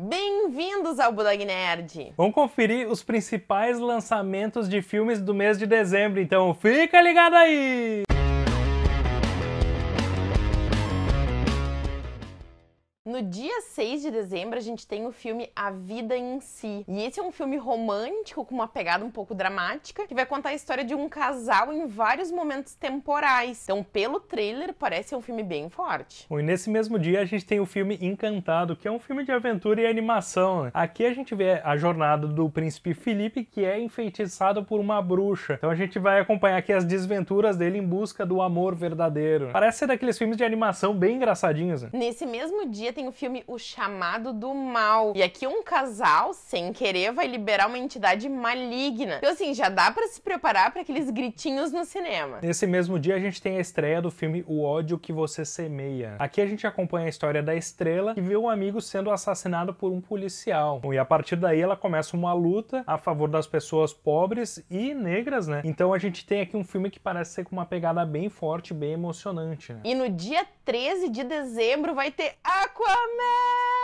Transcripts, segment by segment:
Bem-vindos ao Budagnerd. Nerd! Vamos conferir os principais lançamentos de filmes do mês de dezembro, então fica ligado aí! no dia 6 de dezembro, a gente tem o filme A Vida em Si. E esse é um filme romântico, com uma pegada um pouco dramática, que vai contar a história de um casal em vários momentos temporais. Então, pelo trailer, parece um filme bem forte. Bom, e nesse mesmo dia, a gente tem o filme Encantado, que é um filme de aventura e animação. Né? Aqui a gente vê a jornada do príncipe Felipe, que é enfeitiçado por uma bruxa. Então, a gente vai acompanhar aqui as desventuras dele em busca do amor verdadeiro. Parece ser daqueles filmes de animação bem engraçadinhos. Né? Nesse mesmo dia, tem o filme O Chamado do Mal. E aqui um casal, sem querer, vai liberar uma entidade maligna. Então, assim, já dá para se preparar para aqueles gritinhos no cinema. Nesse mesmo dia, a gente tem a estreia do filme O Ódio que Você Semeia. Aqui a gente acompanha a história da Estrela, que vê um amigo sendo assassinado por um policial. E a partir daí, ela começa uma luta a favor das pessoas pobres e negras, né? Então a gente tem aqui um filme que parece ser com uma pegada bem forte, bem emocionante. Né? E no dia 13 de dezembro vai ter Aqua Amen.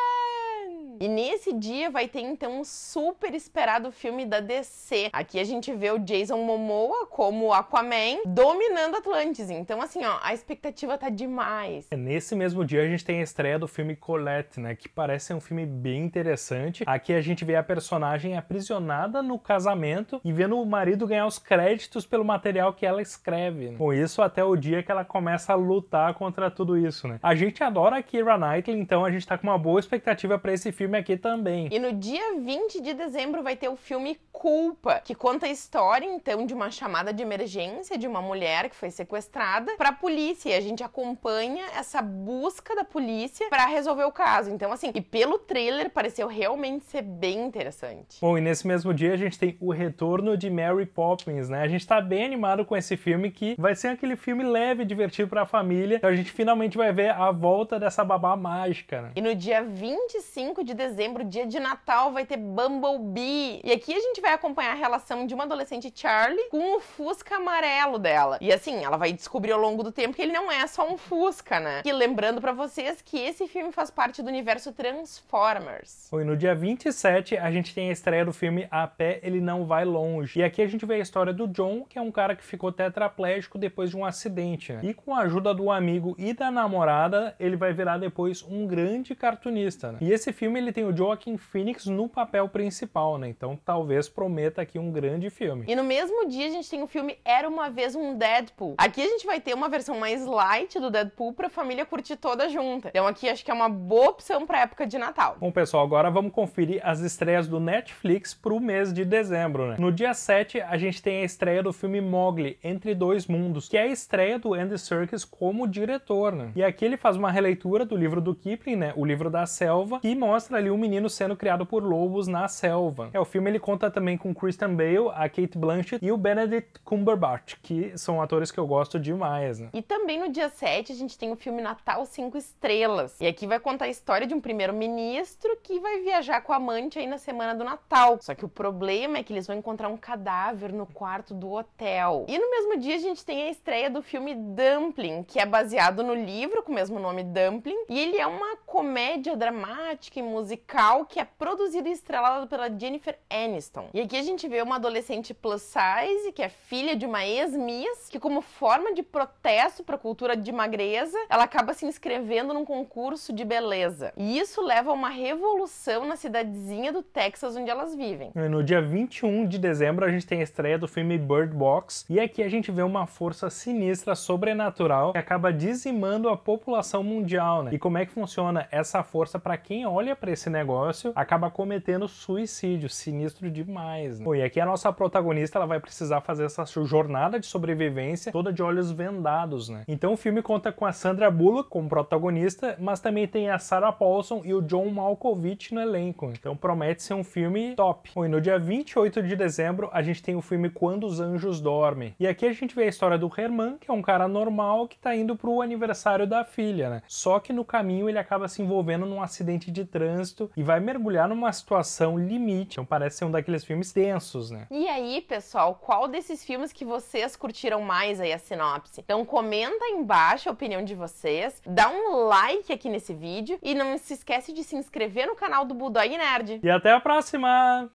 E nesse dia vai ter então um super esperado filme da DC. Aqui a gente vê o Jason Momoa como Aquaman dominando Atlantis. Então assim, ó, a expectativa tá demais. É, nesse mesmo dia a gente tem a estreia do filme Colette, né, que parece ser um filme bem interessante. Aqui a gente vê a personagem aprisionada no casamento e vendo o marido ganhar os créditos pelo material que ela escreve. Né. Com isso até o dia que ela começa a lutar contra tudo isso, né? A gente adora a Kira Knightley, então a gente tá com uma boa expectativa para esse filme filme aqui também. E no dia 20 de dezembro vai ter o filme Culpa, que conta a história então de uma chamada de emergência de uma mulher que foi sequestrada para a polícia e a gente acompanha essa busca da polícia para resolver o caso. Então assim, e pelo trailer pareceu realmente ser bem interessante. Bom, e nesse mesmo dia a gente tem o retorno de Mary Poppins, né? A gente tá bem animado com esse filme que vai ser aquele filme leve, e divertido para a família. Então a gente finalmente vai ver a volta dessa babá mágica. Né? E no dia 25 de de dezembro, dia de Natal, vai ter Bumblebee. E aqui a gente vai acompanhar a relação de uma adolescente Charlie com o Fusca amarelo dela. E assim, ela vai descobrir ao longo do tempo que ele não é só um Fusca, né? E lembrando para vocês que esse filme faz parte do universo Transformers. Oi, no dia 27 a gente tem a estreia do filme A Pé Ele Não Vai Longe. E aqui a gente vê a história do John, que é um cara que ficou tetraplégico depois de um acidente. E com a ajuda do amigo e da namorada, ele vai virar depois um grande cartunista. Né? E esse filme ele tem o Joaquin Phoenix no papel principal, né? Então talvez prometa aqui um grande filme. E no mesmo dia a gente tem o filme Era uma vez um Deadpool. Aqui a gente vai ter uma versão mais light do Deadpool pra família curtir toda junta. Então aqui acho que é uma boa opção pra época de Natal. Bom, pessoal, agora vamos conferir as estreias do Netflix pro mês de dezembro, né? No dia 7 a gente tem a estreia do filme Mogli Entre Dois Mundos, que é a estreia do Andy Serkis como diretor, né? E aqui ele faz uma releitura do livro do Kipling, né? O livro da selva, que mostra mostra ali um menino sendo criado por lobos na selva. É, o filme ele conta também com Christian Bale, a Kate Blanchett e o Benedict Cumberbatch, que são atores que eu gosto demais, né? E também no dia 7 a gente tem o filme Natal 5 Estrelas. E aqui vai contar a história de um primeiro-ministro que vai viajar com a amante aí na semana do Natal. Só que o problema é que eles vão encontrar um cadáver no quarto do hotel. E no mesmo dia a gente tem a estreia do filme Dumpling, que é baseado no livro com o mesmo nome Dumpling, e ele é uma comédia dramática e musical musical que é produzida e estrelada pela Jennifer Aniston. E aqui a gente vê uma adolescente plus size, que é filha de uma ex-miss, que como forma de protesto para a cultura de magreza, ela acaba se inscrevendo num concurso de beleza. E isso leva a uma revolução na cidadezinha do Texas onde elas vivem. É, no dia 21 de dezembro a gente tem a estreia do filme Bird Box, e aqui a gente vê uma força sinistra, sobrenatural, que acaba dizimando a população mundial, né? E como é que funciona essa força para quem olha para esse negócio, acaba cometendo suicídio, sinistro demais. Né? e aqui a nossa protagonista ela vai precisar fazer essa jornada de sobrevivência toda de olhos vendados, né? Então o filme conta com a Sandra Bullock como protagonista, mas também tem a Sarah Paulson e o John Malkovich no elenco. Então promete ser um filme top. Bom, e no dia 28 de dezembro a gente tem o filme Quando os Anjos Dormem. E aqui a gente vê a história do Herman, que é um cara normal que tá indo pro aniversário da filha, né? Só que no caminho ele acaba se envolvendo num acidente de trânsito trânsito e vai mergulhar numa situação limite. Então parece ser um daqueles filmes tensos, né? E aí, pessoal, qual desses filmes que vocês curtiram mais aí a sinopse? Então comenta aí embaixo a opinião de vocês, dá um like aqui nesse vídeo e não se esquece de se inscrever no canal do Bulldog Nerd. E até a próxima!